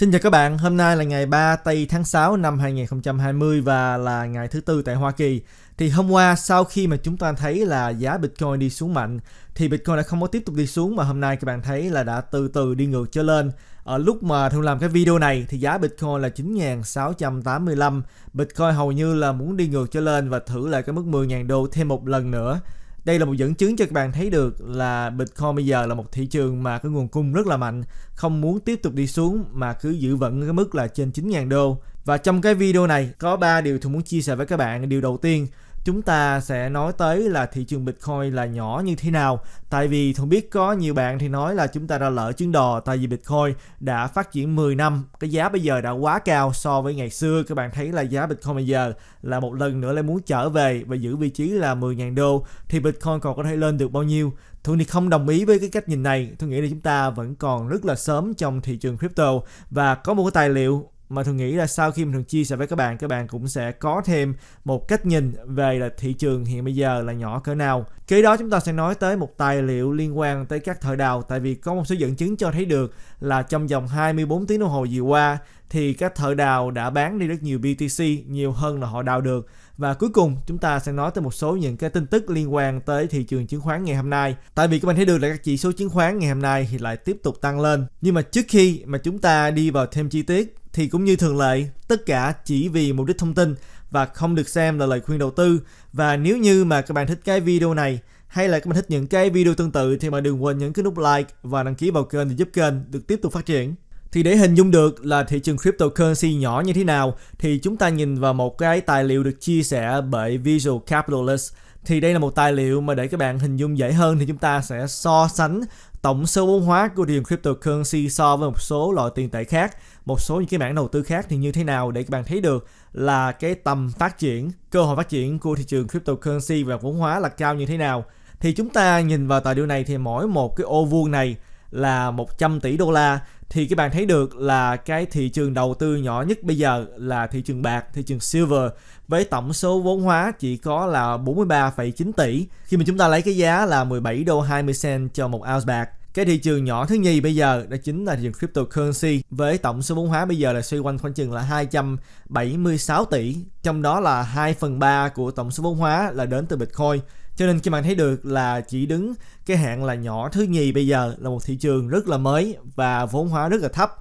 Xin chào các bạn, hôm nay là ngày 3 tây tháng 6 năm 2020 và là ngày thứ tư tại Hoa Kỳ. Thì hôm qua sau khi mà chúng ta thấy là giá Bitcoin đi xuống mạnh thì Bitcoin đã không có tiếp tục đi xuống mà hôm nay các bạn thấy là đã từ từ đi ngược trở lên. Ở lúc mà thường làm cái video này thì giá Bitcoin là 9.685, Bitcoin hầu như là muốn đi ngược trở lên và thử lại cái mức 10.000 đô thêm một lần nữa đây là một dẫn chứng cho các bạn thấy được là Bitcoin bây giờ là một thị trường mà cái nguồn cung rất là mạnh, không muốn tiếp tục đi xuống mà cứ giữ vững cái mức là trên 9.000 đô. Và trong cái video này có 3 điều tôi muốn chia sẻ với các bạn. Điều đầu tiên chúng ta sẽ nói tới là thị trường Bitcoin là nhỏ như thế nào. Tại vì không biết có nhiều bạn thì nói là chúng ta đã lỡ chuyến đò tại vì Bitcoin đã phát triển 10 năm, cái giá bây giờ đã quá cao so với ngày xưa. Các bạn thấy là giá Bitcoin bây giờ là một lần nữa lại muốn trở về và giữ vị trí là 10.000 đô thì Bitcoin còn có thể lên được bao nhiêu? Thuận thì không đồng ý với cái cách nhìn này. Tôi nghĩ là chúng ta vẫn còn rất là sớm trong thị trường crypto và có một cái tài liệu mà thường nghĩ là sau khi mình thường chia sẻ với các bạn các bạn cũng sẽ có thêm một cách nhìn về là thị trường hiện bây giờ là nhỏ cỡ nào kế đó chúng ta sẽ nói tới một tài liệu liên quan tới các thợ đào tại vì có một số dẫn chứng cho thấy được là trong vòng 24 tiếng đồng hồ vừa qua thì các thợ đào đã bán đi rất nhiều BTC nhiều hơn là họ đào được và cuối cùng chúng ta sẽ nói tới một số những cái tin tức liên quan tới thị trường chứng khoán ngày hôm nay. Tại vì các bạn thấy được là các chỉ số chứng khoán ngày hôm nay thì lại tiếp tục tăng lên. Nhưng mà trước khi mà chúng ta đi vào thêm chi tiết thì cũng như thường lệ, tất cả chỉ vì mục đích thông tin và không được xem là lời khuyên đầu tư. Và nếu như mà các bạn thích cái video này hay là các bạn thích những cái video tương tự thì mà đừng quên nhấn cái nút like và đăng ký vào kênh để giúp kênh được tiếp tục phát triển. Thì để hình dung được là thị trường cryptocurrency nhỏ như thế nào thì chúng ta nhìn vào một cái tài liệu được chia sẻ bởi Visual Capitalist. Thì đây là một tài liệu mà để các bạn hình dung dễ hơn thì chúng ta sẽ so sánh tổng số vốn hóa của thị trường cryptocurrency so với một số loại tiền tệ khác, một số những cái mảng đầu tư khác thì như thế nào để các bạn thấy được là cái tầm phát triển, cơ hội phát triển của thị trường cryptocurrency và vốn hóa là cao như thế nào. Thì chúng ta nhìn vào tài liệu này thì mỗi một cái ô vuông này là 100 tỷ đô la thì các bạn thấy được là cái thị trường đầu tư nhỏ nhất bây giờ là thị trường bạc, thị trường silver với tổng số vốn hóa chỉ có là 43,9 tỷ khi mà chúng ta lấy cái giá là 17 đô 20 cent cho một ounce bạc. Cái thị trường nhỏ thứ nhì bây giờ đó chính là thị trường cryptocurrency với tổng số vốn hóa bây giờ là xoay quanh khoảng chừng là 276 tỷ, trong đó là 2 phần 3 của tổng số vốn hóa là đến từ Bitcoin cho nên các bạn thấy được là chỉ đứng cái hạng là nhỏ thứ nhì bây giờ là một thị trường rất là mới và vốn hóa rất là thấp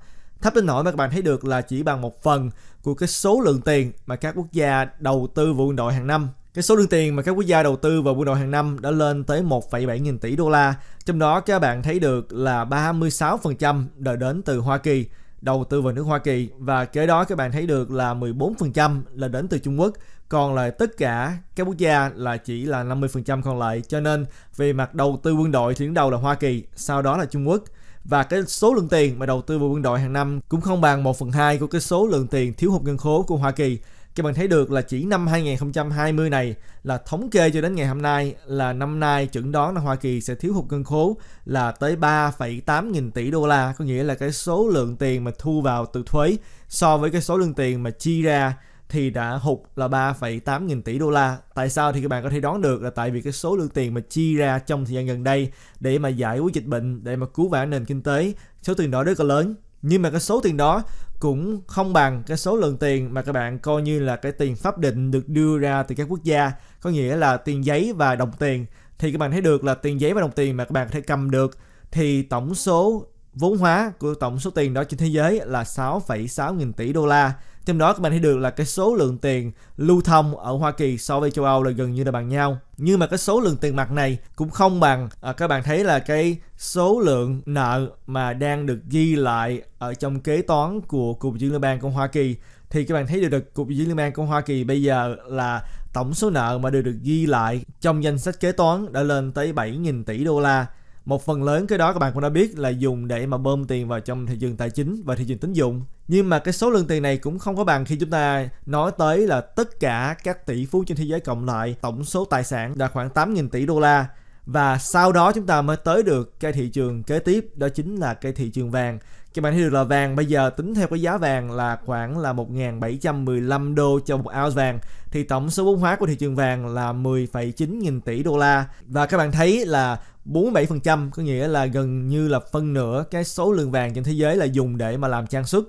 thấp đến nỗi mà các bạn thấy được là chỉ bằng một phần của cái số lượng tiền mà các quốc gia đầu tư vào quân đội hàng năm cái số lượng tiền mà các quốc gia đầu tư vào quân đội hàng năm đã lên tới 1,7 nghìn tỷ đô la trong đó các bạn thấy được là 36% đã đến từ Hoa Kỳ đầu tư vào nước Hoa Kỳ và kế đó các bạn thấy được là 14% là đến từ Trung Quốc còn lại tất cả các quốc gia là chỉ là 50% còn lại cho nên về mặt đầu tư quân đội thì đứng đầu là Hoa Kỳ sau đó là Trung Quốc và cái số lượng tiền mà đầu tư vào quân đội hàng năm cũng không bằng 1 phần 2 của cái số lượng tiền thiếu hụt ngân khố của Hoa Kỳ các bạn thấy được là chỉ năm 2020 này là thống kê cho đến ngày hôm nay là năm nay chuẩn đoán là Hoa Kỳ sẽ thiếu hụt ngân khố là tới 3,8 nghìn tỷ đô la, có nghĩa là cái số lượng tiền mà thu vào từ thuế so với cái số lượng tiền mà chi ra thì đã hụt là 3,8 nghìn tỷ đô la. Tại sao thì các bạn có thể đoán được là tại vì cái số lượng tiền mà chi ra trong thời gian gần đây để mà giải quyết dịch bệnh, để mà cứu vãn nền kinh tế, số tiền đó rất là lớn. Nhưng mà cái số tiền đó cũng không bằng cái số lượng tiền mà các bạn coi như là cái tiền pháp định được đưa ra từ các quốc gia, có nghĩa là tiền giấy và đồng tiền. Thì các bạn thấy được là tiền giấy và đồng tiền mà các bạn có thể cầm được thì tổng số vốn hóa của tổng số tiền đó trên thế giới là 6,6 nghìn tỷ đô la Thêm đó các bạn thấy được là cái số lượng tiền lưu thông ở Hoa Kỳ so với châu Âu là gần như là bằng nhau. Nhưng mà cái số lượng tiền mặt này cũng không bằng à, các bạn thấy là cái số lượng nợ mà đang được ghi lại ở trong kế toán của Cục Dự Liên bang của Hoa Kỳ thì các bạn thấy được, được Cục Dự Liên bang của Hoa Kỳ bây giờ là tổng số nợ mà được được ghi lại trong danh sách kế toán đã lên tới 7.000 tỷ đô la. Một phần lớn cái đó các bạn cũng đã biết là dùng để mà bơm tiền vào trong thị trường tài chính và thị trường tín dụng nhưng mà cái số lượng tiền này cũng không có bằng khi chúng ta nói tới là tất cả các tỷ phú trên thế giới cộng lại tổng số tài sản là khoảng 8.000 tỷ đô la và sau đó chúng ta mới tới được cái thị trường kế tiếp đó chính là cái thị trường vàng các bạn thấy được là vàng bây giờ tính theo cái giá vàng là khoảng là 1.715 đô cho một ounce vàng thì tổng số vốn hóa của thị trường vàng là 10,9 nghìn tỷ đô la và các bạn thấy là 47% có nghĩa là gần như là phân nửa cái số lượng vàng trên thế giới là dùng để mà làm trang sức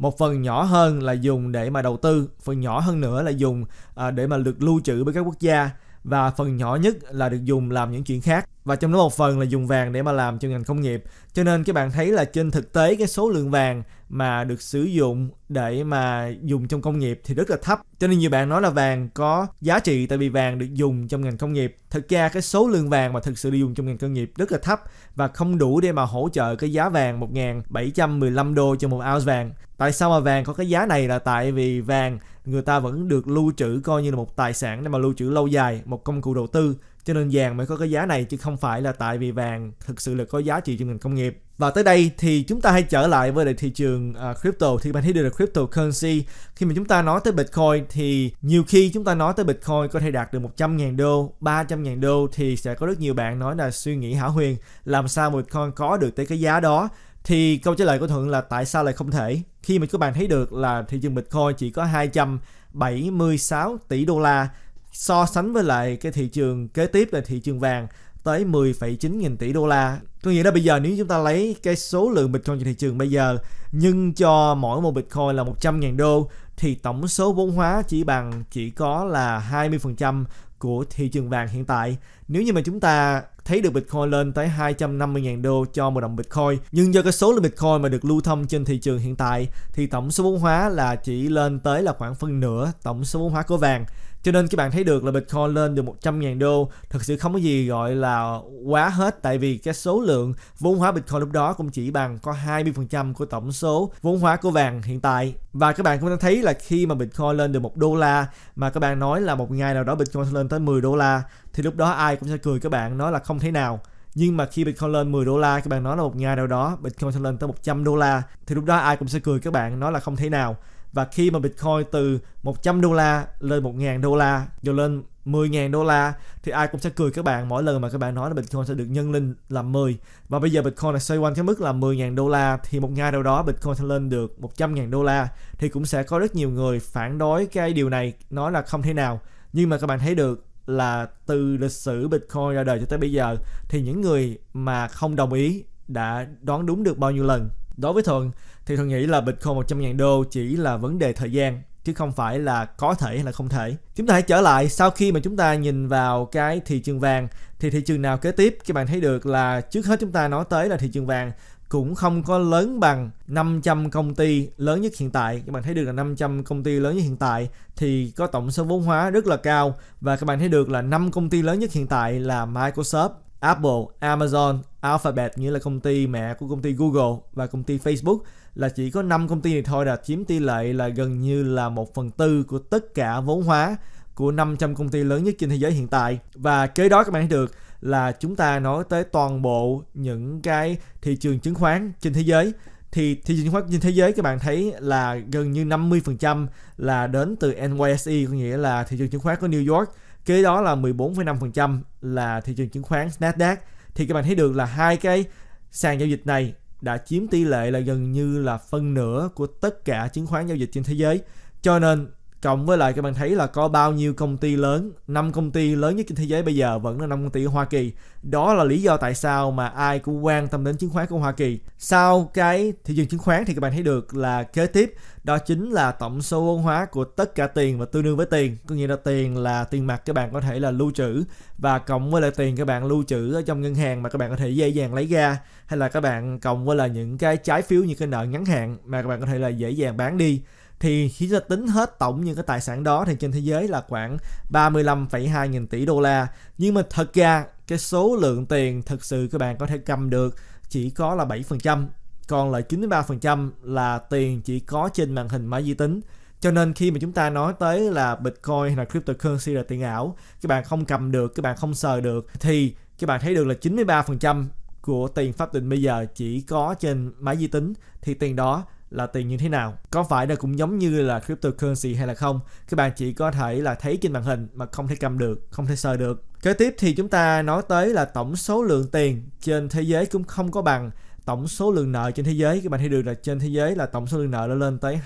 một phần nhỏ hơn là dùng để mà đầu tư phần nhỏ hơn nữa là dùng à, để mà được lưu trữ với các quốc gia và phần nhỏ nhất là được dùng làm những chuyện khác và trong đó một phần là dùng vàng để mà làm cho ngành công nghiệp cho nên các bạn thấy là trên thực tế cái số lượng vàng mà được sử dụng để mà dùng trong công nghiệp thì rất là thấp cho nên nhiều bạn nói là vàng có giá trị tại vì vàng được dùng trong ngành công nghiệp thực ra cái số lượng vàng mà thực sự được dùng trong ngành công nghiệp rất là thấp và không đủ để mà hỗ trợ cái giá vàng 1.715 đô cho một ounce vàng tại sao mà vàng có cái giá này là tại vì vàng người ta vẫn được lưu trữ coi như là một tài sản để mà lưu trữ lâu dài một công cụ đầu tư cho nên vàng mới có cái giá này chứ không phải là tại vì vàng thực sự là có giá trị trong ngành công nghiệp và tới đây thì chúng ta hãy trở lại với thị trường à, crypto thì bạn thấy được là cryptocurrency khi mà chúng ta nói tới bitcoin thì nhiều khi chúng ta nói tới bitcoin có thể đạt được 100.000 đô 300.000 đô thì sẽ có rất nhiều bạn nói là suy nghĩ hảo huyền làm sao bitcoin có được tới cái giá đó thì câu trả lời của thuận là tại sao lại không thể khi mà các bạn thấy được là thị trường bitcoin chỉ có 276 tỷ đô la so sánh với lại cái thị trường kế tiếp là thị trường vàng tới 10,9 nghìn tỷ đô la. Có nghĩa là bây giờ nếu chúng ta lấy cái số lượng Bitcoin trên thị trường bây giờ nhưng cho mỗi một Bitcoin là 100 ngàn đô thì tổng số vốn hóa chỉ bằng chỉ có là 20% của thị trường vàng hiện tại. Nếu như mà chúng ta thấy được Bitcoin lên tới 250.000 đô cho một đồng Bitcoin, nhưng do cái số lượng Bitcoin mà được lưu thông trên thị trường hiện tại thì tổng số vốn hóa là chỉ lên tới là khoảng phân nửa tổng số vốn hóa của vàng cho nên các bạn thấy được là Bitcoin lên được 100.000 đô thực sự không có gì gọi là quá hết tại vì cái số lượng vốn hóa Bitcoin lúc đó cũng chỉ bằng có 20% của tổng số vốn hóa của vàng hiện tại và các bạn cũng đang thấy là khi mà Bitcoin lên được 1 đô la mà các bạn nói là một ngày nào đó Bitcoin sẽ lên tới 10 đô la thì lúc đó ai cũng sẽ cười các bạn nói là không thể nào nhưng mà khi Bitcoin lên 10 đô la các bạn nói là một ngày nào đó Bitcoin sẽ lên tới 100 đô la thì lúc đó ai cũng sẽ cười các bạn nói là không thể nào và khi mà Bitcoin từ 100 đô la lên 1.000 đô la rồi lên 10.000 đô la thì ai cũng sẽ cười các bạn mỗi lần mà các bạn nói là Bitcoin sẽ được nhân lên là 10 và bây giờ Bitcoin này xoay quanh cái mức là 10.000 đô la thì một ngày đâu đó Bitcoin sẽ lên được 100.000 đô la thì cũng sẽ có rất nhiều người phản đối cái điều này nói là không thể nào nhưng mà các bạn thấy được là từ lịch sử Bitcoin ra đời cho tới bây giờ thì những người mà không đồng ý đã đoán đúng được bao nhiêu lần đối với Thuận thì thuận nghĩ là Bitcoin 100 ngàn đô chỉ là vấn đề thời gian chứ không phải là có thể hay là không thể. Chúng ta hãy trở lại sau khi mà chúng ta nhìn vào cái thị trường vàng thì thị trường nào kế tiếp các bạn thấy được là trước hết chúng ta nói tới là thị trường vàng cũng không có lớn bằng 500 công ty lớn nhất hiện tại. Các bạn thấy được là 500 công ty lớn nhất hiện tại thì có tổng số vốn hóa rất là cao và các bạn thấy được là 5 công ty lớn nhất hiện tại là Microsoft, Apple, Amazon, Alphabet nghĩa là công ty mẹ của công ty Google và công ty Facebook là chỉ có 5 công ty này thôi là chiếm tỷ lệ là gần như là 1 phần tư của tất cả vốn hóa của 500 công ty lớn nhất trên thế giới hiện tại. Và kế đó các bạn thấy được là chúng ta nói tới toàn bộ những cái thị trường chứng khoán trên thế giới thì thị trường chứng khoán trên thế giới các bạn thấy là gần như 50% là đến từ NYSE có nghĩa là thị trường chứng khoán của New York kế đó là 14,5% là thị trường chứng khoán Nasdaq thì các bạn thấy được là hai cái sàn giao dịch này đã chiếm tỷ lệ là gần như là phân nửa của tất cả chứng khoán giao dịch trên thế giới. Cho nên cộng với lại các bạn thấy là có bao nhiêu công ty lớn năm công ty lớn nhất trên thế giới bây giờ vẫn là năm công ty ở Hoa Kỳ đó là lý do tại sao mà ai cũng quan tâm đến chứng khoán của Hoa Kỳ sau cái thị trường chứng khoán thì các bạn thấy được là kế tiếp đó chính là tổng số vốn hóa của tất cả tiền và tương đương với tiền có nghĩa là tiền là tiền mặt các bạn có thể là lưu trữ và cộng với lại tiền các bạn lưu trữ ở trong ngân hàng mà các bạn có thể dễ dàng lấy ra hay là các bạn cộng với là những cái trái phiếu như cái nợ ngắn hạn mà các bạn có thể là dễ dàng bán đi thì khi ta tính hết tổng những cái tài sản đó thì trên thế giới là khoảng 35,2 nghìn tỷ đô la nhưng mà thật ra cái số lượng tiền thực sự các bạn có thể cầm được chỉ có là 7% còn lại 93% là tiền chỉ có trên màn hình máy vi tính cho nên khi mà chúng ta nói tới là Bitcoin hay là cryptocurrency là tiền ảo các bạn không cầm được, các bạn không sờ được thì các bạn thấy được là 93% của tiền pháp định bây giờ chỉ có trên máy vi tính thì tiền đó là tiền như thế nào có phải là cũng giống như là cryptocurrency hay là không các bạn chỉ có thể là thấy trên màn hình mà không thể cầm được không thể sờ được kế tiếp thì chúng ta nói tới là tổng số lượng tiền trên thế giới cũng không có bằng tổng số lượng nợ trên thế giới các bạn thấy được là trên thế giới là tổng số lượng nợ đã lên tới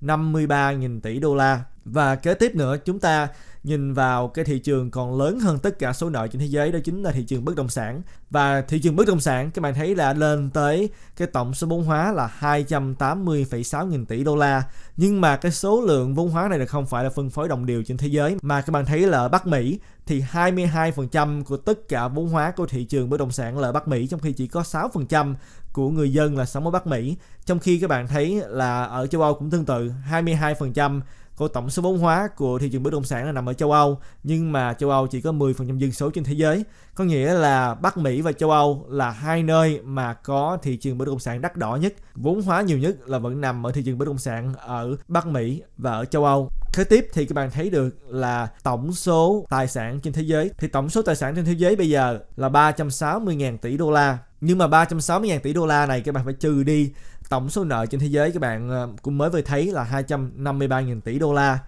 253.000 tỷ đô la và kế tiếp nữa chúng ta nhìn vào cái thị trường còn lớn hơn tất cả số nợ trên thế giới đó chính là thị trường bất động sản và thị trường bất động sản các bạn thấy là lên tới cái tổng số vốn hóa là 280,6 nghìn tỷ đô la nhưng mà cái số lượng vốn hóa này là không phải là phân phối đồng đều trên thế giới mà các bạn thấy là ở Bắc Mỹ thì 22% của tất cả vốn hóa của thị trường bất động sản là ở Bắc Mỹ trong khi chỉ có 6% của người dân là sống ở Bắc Mỹ trong khi các bạn thấy là ở châu Âu cũng tương tự 22% còn tổng số vốn hóa của thị trường bất động sản là nằm ở châu Âu, nhưng mà châu Âu chỉ có 10% dân số trên thế giới. Có nghĩa là Bắc Mỹ và châu Âu là hai nơi mà có thị trường bất động sản đắt đỏ nhất. Vốn hóa nhiều nhất là vẫn nằm ở thị trường bất động sản ở Bắc Mỹ và ở châu Âu. Kế tiếp thì các bạn thấy được là tổng số tài sản trên thế giới. Thì tổng số tài sản trên thế giới bây giờ là 360.000 tỷ đô la nhưng mà 360.000 tỷ đô la này các bạn phải trừ đi tổng số nợ trên thế giới các bạn ờ, cũng mới vừa thấy là 253.000 tỷ đô la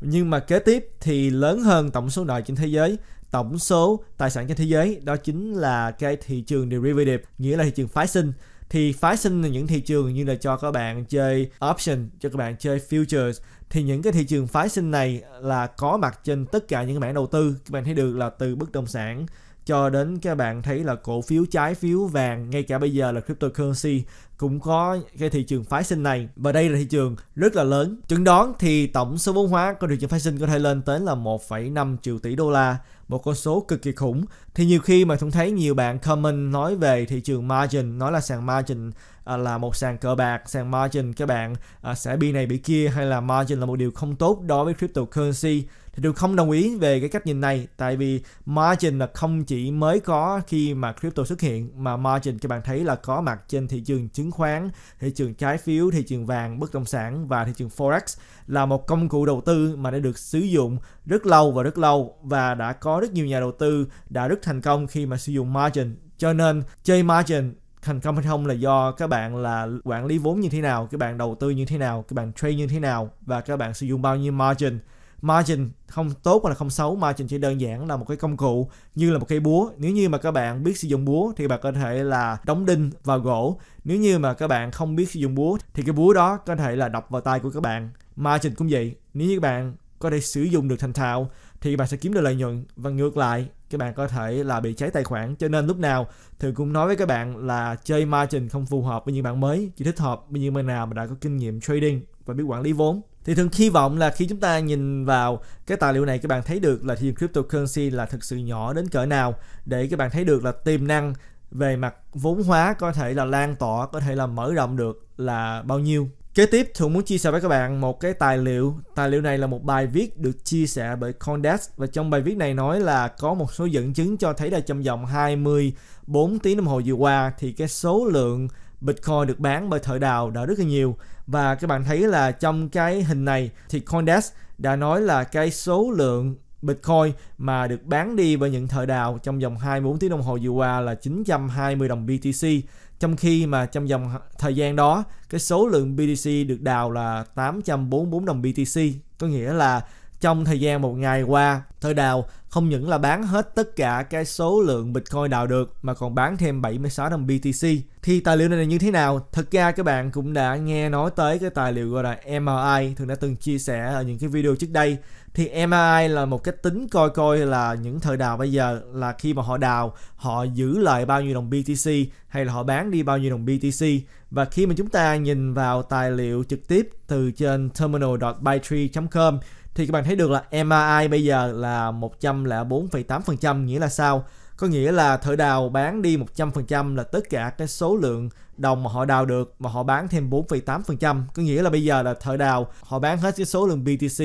nhưng mà kế tiếp thì lớn hơn tổng số nợ trên thế giới tổng số tài sản trên thế giới đó chính là cái thị trường derivative nghĩa là thị trường phái sinh thì phái sinh là những thị trường như là cho các bạn chơi option cho các bạn chơi futures thì những cái thị trường phái sinh này là có mặt trên tất cả những mảng đầu tư các bạn thấy được là từ bất động sản cho đến các bạn thấy là cổ phiếu trái phiếu vàng ngay cả bây giờ là cryptocurrency cũng có cái thị trường phái sinh này và đây là thị trường rất là lớn. Chứng đoán thì tổng số vốn hóa của thị trường phái sinh có thể lên tới là 1,5 triệu tỷ đô la, một con số cực kỳ khủng. Thì nhiều khi mà cũng thấy nhiều bạn comment nói về thị trường margin, nói là sàn margin à, là một sàn cờ bạc, sàn margin các bạn à, sẽ bị này bị kia hay là margin là một điều không tốt đối với cryptocurrency thì tôi không đồng ý về cái cách nhìn này tại vì margin là không chỉ mới có khi mà crypto xuất hiện mà margin các bạn thấy là có mặt trên thị trường chứng chứng khoán, thị trường trái phiếu, thị trường vàng, bất động sản và thị trường forex là một công cụ đầu tư mà đã được sử dụng rất lâu và rất lâu và đã có rất nhiều nhà đầu tư đã rất thành công khi mà sử dụng margin. Cho nên chơi margin thành công hay không là do các bạn là quản lý vốn như thế nào, các bạn đầu tư như thế nào, các bạn trade như thế nào và các bạn sử dụng bao nhiêu margin margin không tốt hoặc là không xấu margin chỉ đơn giản là một cái công cụ như là một cây búa nếu như mà các bạn biết sử dụng búa thì bạn có thể là đóng đinh vào gỗ nếu như mà các bạn không biết sử dụng búa thì cái búa đó có thể là đập vào tay của các bạn margin cũng vậy nếu như các bạn có thể sử dụng được thành thạo thì bạn sẽ kiếm được lợi nhuận và ngược lại các bạn có thể là bị cháy tài khoản cho nên lúc nào thường cũng nói với các bạn là chơi margin không phù hợp với những bạn mới chỉ thích hợp với những bạn nào mà đã có kinh nghiệm trading và biết quản lý vốn thì thường hy vọng là khi chúng ta nhìn vào cái tài liệu này các bạn thấy được là thị trường cryptocurrency là thực sự nhỏ đến cỡ nào để các bạn thấy được là tiềm năng về mặt vốn hóa có thể là lan tỏa có thể là mở rộng được là bao nhiêu kế tiếp thường muốn chia sẻ với các bạn một cái tài liệu tài liệu này là một bài viết được chia sẻ bởi condes và trong bài viết này nói là có một số dẫn chứng cho thấy là trong vòng 24 tiếng đồng hồ vừa qua thì cái số lượng Bitcoin được bán bởi thợ đào đã rất là nhiều và các bạn thấy là trong cái hình này thì Coindesk đã nói là cái số lượng Bitcoin mà được bán đi bởi những thợ đào trong vòng 24 tiếng đồng hồ vừa qua là 920 đồng BTC trong khi mà trong vòng thời gian đó cái số lượng BTC được đào là 844 đồng BTC có nghĩa là trong thời gian một ngày qua, Thời Đào không những là bán hết tất cả cái số lượng Bitcoin đào được mà còn bán thêm 76 đồng BTC. Thì tài liệu này là như thế nào? Thật ra các bạn cũng đã nghe nói tới cái tài liệu gọi là MRI, thường đã từng chia sẻ ở những cái video trước đây. Thì MRI là một cái tính coi coi là những thời đào bây giờ là khi mà họ đào, họ giữ lại bao nhiêu đồng BTC hay là họ bán đi bao nhiêu đồng BTC. Và khi mà chúng ta nhìn vào tài liệu trực tiếp từ trên terminal.bytree.com thì các bạn thấy được là MRI bây giờ là 104,8% nghĩa là sao? Có nghĩa là thợ đào bán đi 100% là tất cả cái số lượng đồng mà họ đào được mà họ bán thêm 4,8%. Có nghĩa là bây giờ là thợ đào họ bán hết cái số lượng BTC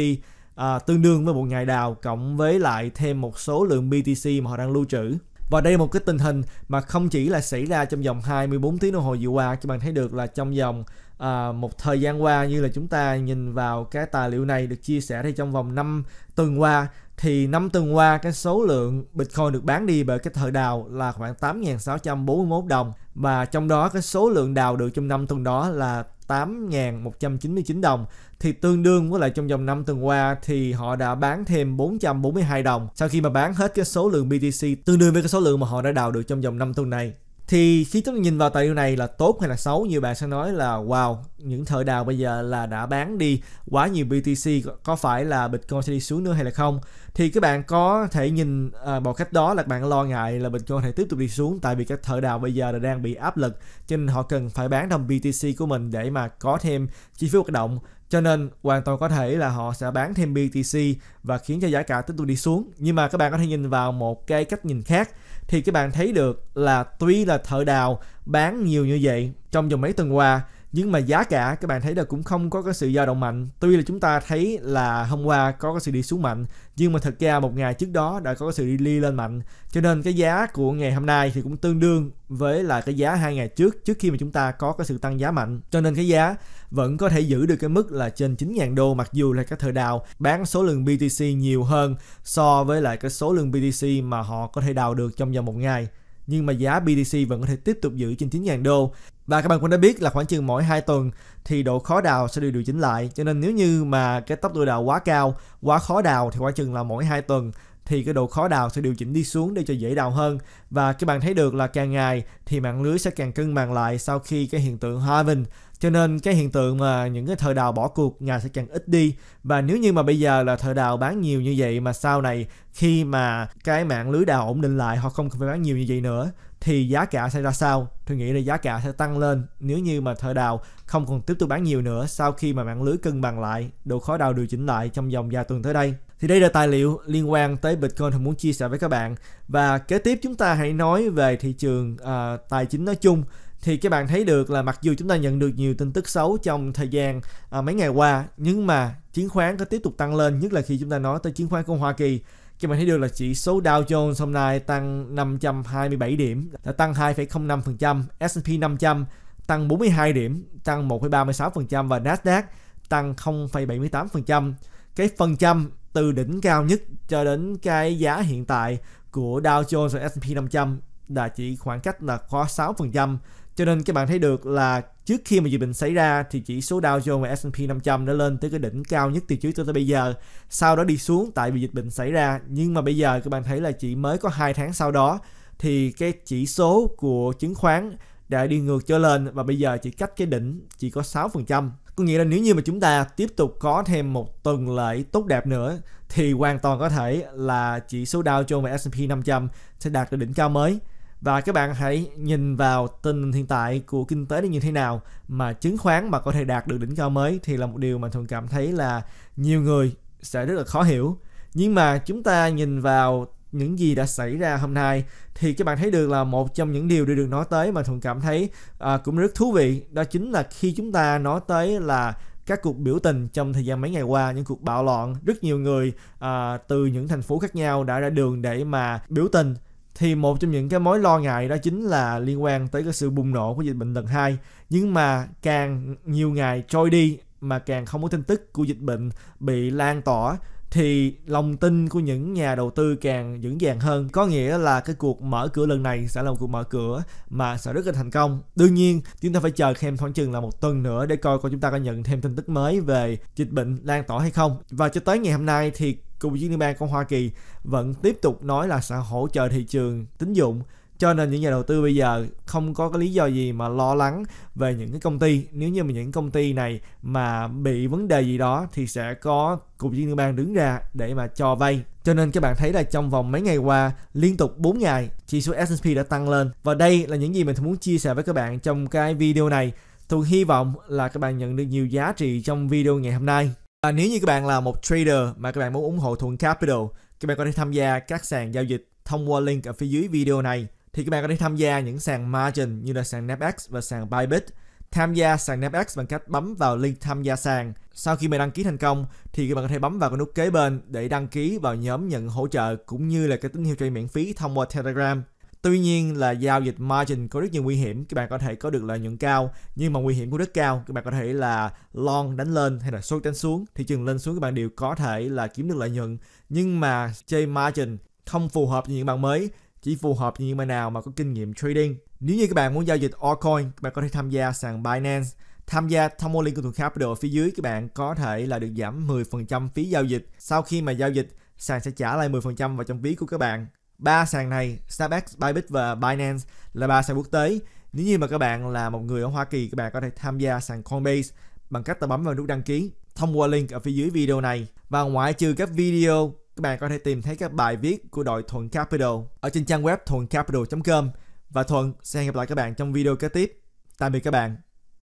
à, tương đương với một ngày đào cộng với lại thêm một số lượng BTC mà họ đang lưu trữ. Và đây là một cái tình hình mà không chỉ là xảy ra trong vòng 24 tiếng đồng hồ vừa qua, các bạn thấy được là trong vòng à, một thời gian qua như là chúng ta nhìn vào cái tài liệu này được chia sẻ thì trong vòng 5 tuần qua thì năm tuần qua cái số lượng Bitcoin được bán đi bởi cái thợ đào là khoảng 8.641 đồng và trong đó cái số lượng đào được trong năm tuần đó là 8.199 đồng thì tương đương với lại trong vòng năm tuần qua thì họ đã bán thêm 442 đồng sau khi mà bán hết cái số lượng BTC tương đương với cái số lượng mà họ đã đào được trong vòng năm tuần này thì khi chúng ta nhìn vào tài liệu này là tốt hay là xấu như bạn sẽ nói là wow những thợ đào bây giờ là đã bán đi quá nhiều BTC có phải là Bitcoin sẽ đi xuống nữa hay là không thì các bạn có thể nhìn à, một cách đó là các bạn lo ngại là Bitcoin có thể tiếp tục đi xuống tại vì các thợ đào bây giờ là đang bị áp lực cho nên họ cần phải bán đồng BTC của mình để mà có thêm chi phí hoạt động cho nên hoàn toàn có thể là họ sẽ bán thêm BTC và khiến cho giá cả tiếp tục đi xuống nhưng mà các bạn có thể nhìn vào một cái cách nhìn khác thì các bạn thấy được là tuy là thợ đào bán nhiều như vậy trong vòng mấy tuần qua nhưng mà giá cả các bạn thấy là cũng không có cái sự dao động mạnh tuy là chúng ta thấy là hôm qua có cái sự đi xuống mạnh nhưng mà thật ra một ngày trước đó đã có cái sự đi, đi lên mạnh cho nên cái giá của ngày hôm nay thì cũng tương đương với là cái giá hai ngày trước trước khi mà chúng ta có cái sự tăng giá mạnh cho nên cái giá vẫn có thể giữ được cái mức là trên 9.000 đô mặc dù là các thợ đào bán số lượng BTC nhiều hơn so với lại cái số lượng BTC mà họ có thể đào được trong vòng một ngày nhưng mà giá BTC vẫn có thể tiếp tục giữ trên 9.000 đô và các bạn cũng đã biết là khoảng chừng mỗi 2 tuần thì độ khó đào sẽ được điều chỉnh lại. Cho nên nếu như mà cái tốc độ đào quá cao, quá khó đào thì khoảng chừng là mỗi 2 tuần thì cái độ khó đào sẽ điều chỉnh đi xuống để cho dễ đào hơn và các bạn thấy được là càng ngày thì mạng lưới sẽ càng cân bằng lại sau khi cái hiện tượng halving cho nên cái hiện tượng mà những cái thợ đào bỏ cuộc ngày sẽ càng ít đi và nếu như mà bây giờ là thợ đào bán nhiều như vậy mà sau này khi mà cái mạng lưới đào ổn định lại họ không phải bán nhiều như vậy nữa thì giá cả sẽ ra sao? Tôi nghĩ là giá cả sẽ tăng lên nếu như mà thợ đào không còn tiếp tục bán nhiều nữa sau khi mà mạng lưới cân bằng lại, độ khó đào điều chỉnh lại trong vòng vài tuần tới đây. Thì đây là tài liệu liên quan tới Bitcoin mình muốn chia sẻ với các bạn. Và kế tiếp chúng ta hãy nói về thị trường uh, tài chính nói chung thì các bạn thấy được là mặc dù chúng ta nhận được nhiều tin tức xấu trong thời gian à, mấy ngày qua nhưng mà chứng khoán có tiếp tục tăng lên nhất là khi chúng ta nói tới chứng khoán của Hoa Kỳ các bạn thấy được là chỉ số Dow Jones hôm nay tăng 527 điểm, đã tăng 2,05%, S&P 500 tăng 42 điểm, tăng 1,36% và Nasdaq tăng 0,78%. Cái phần trăm từ đỉnh cao nhất cho đến cái giá hiện tại của Dow Jones và S&P 500 là chỉ khoảng cách là có 6%. Cho nên các bạn thấy được là trước khi mà dịch bệnh xảy ra thì chỉ số Dow Jones và S&P 500 đã lên tới cái đỉnh cao nhất từ trước tới, bây giờ. Sau đó đi xuống tại vì dịch bệnh xảy ra. Nhưng mà bây giờ các bạn thấy là chỉ mới có 2 tháng sau đó thì cái chỉ số của chứng khoán đã đi ngược trở lên và bây giờ chỉ cách cái đỉnh chỉ có 6%. Có nghĩa là nếu như mà chúng ta tiếp tục có thêm một tuần lễ tốt đẹp nữa thì hoàn toàn có thể là chỉ số Dow Jones và S&P 500 sẽ đạt được đỉnh cao mới và các bạn hãy nhìn vào tình hình hiện tại của kinh tế nó như thế nào mà chứng khoán mà có thể đạt được đỉnh cao mới thì là một điều mà thường cảm thấy là nhiều người sẽ rất là khó hiểu nhưng mà chúng ta nhìn vào những gì đã xảy ra hôm nay thì các bạn thấy được là một trong những điều được nói tới mà thuận cảm thấy à, cũng rất thú vị đó chính là khi chúng ta nói tới là các cuộc biểu tình trong thời gian mấy ngày qua những cuộc bạo loạn rất nhiều người à, từ những thành phố khác nhau đã ra đường để mà biểu tình thì một trong những cái mối lo ngại đó chính là liên quan tới cái sự bùng nổ của dịch bệnh lần hai. nhưng mà càng nhiều ngày trôi đi mà càng không có tin tức của dịch bệnh bị lan tỏa thì lòng tin của những nhà đầu tư càng vững vàng hơn có nghĩa là cái cuộc mở cửa lần này sẽ là một cuộc mở cửa mà sẽ rất là thành công đương nhiên chúng ta phải chờ thêm khoảng chừng là một tuần nữa để coi coi chúng ta có nhận thêm tin tức mới về dịch bệnh lan tỏa hay không và cho tới ngày hôm nay thì Cục Dự trữ liên bang của Hoa Kỳ vẫn tiếp tục nói là sẽ hỗ trợ thị trường tín dụng cho nên những nhà đầu tư bây giờ không có cái lý do gì mà lo lắng về những cái công ty nếu như mà những công ty này mà bị vấn đề gì đó thì sẽ có cục liên bang đứng ra để mà cho vay cho nên các bạn thấy là trong vòng mấy ngày qua liên tục 4 ngày chỉ số S&P đã tăng lên và đây là những gì mình muốn chia sẻ với các bạn trong cái video này Tôi hy vọng là các bạn nhận được nhiều giá trị trong video ngày hôm nay. À, nếu như các bạn là một trader mà các bạn muốn ủng hộ Thuận Capital, các bạn có thể tham gia các sàn giao dịch thông qua link ở phía dưới video này. Thì các bạn có thể tham gia những sàn margin như là sàn Napex và sàn Bybit. Tham gia sàn Napex bằng cách bấm vào link tham gia sàn. Sau khi mà đăng ký thành công thì các bạn có thể bấm vào cái nút kế bên để đăng ký vào nhóm nhận hỗ trợ cũng như là cái tín hiệu chơi miễn phí thông qua Telegram. Tuy nhiên là giao dịch margin có rất nhiều nguy hiểm, các bạn có thể có được lợi nhuận cao nhưng mà nguy hiểm cũng rất cao. Các bạn có thể là long đánh lên hay là short đánh xuống, thị trường lên xuống các bạn đều có thể là kiếm được lợi nhuận. Nhưng mà chơi margin không phù hợp với những bạn mới, chỉ phù hợp với những bạn nào mà có kinh nghiệm trading. Nếu như các bạn muốn giao dịch altcoin, các bạn có thể tham gia sàn Binance. Tham gia thông qua link của Thuận Capital ở phía dưới các bạn có thể là được giảm 10% phí giao dịch. Sau khi mà giao dịch, sàn sẽ trả lại 10% vào trong ví của các bạn ba sàn này SnapX, Bybit và Binance là ba sàn quốc tế. Nếu như mà các bạn là một người ở Hoa Kỳ, các bạn có thể tham gia sàn Coinbase bằng cách bấm vào nút đăng ký thông qua link ở phía dưới video này. Và ngoại trừ các video, các bạn có thể tìm thấy các bài viết của đội Thuận Capital ở trên trang web thuậncapital.com. Và Thuận sẽ hẹn gặp lại các bạn trong video kế tiếp. Tạm biệt các bạn.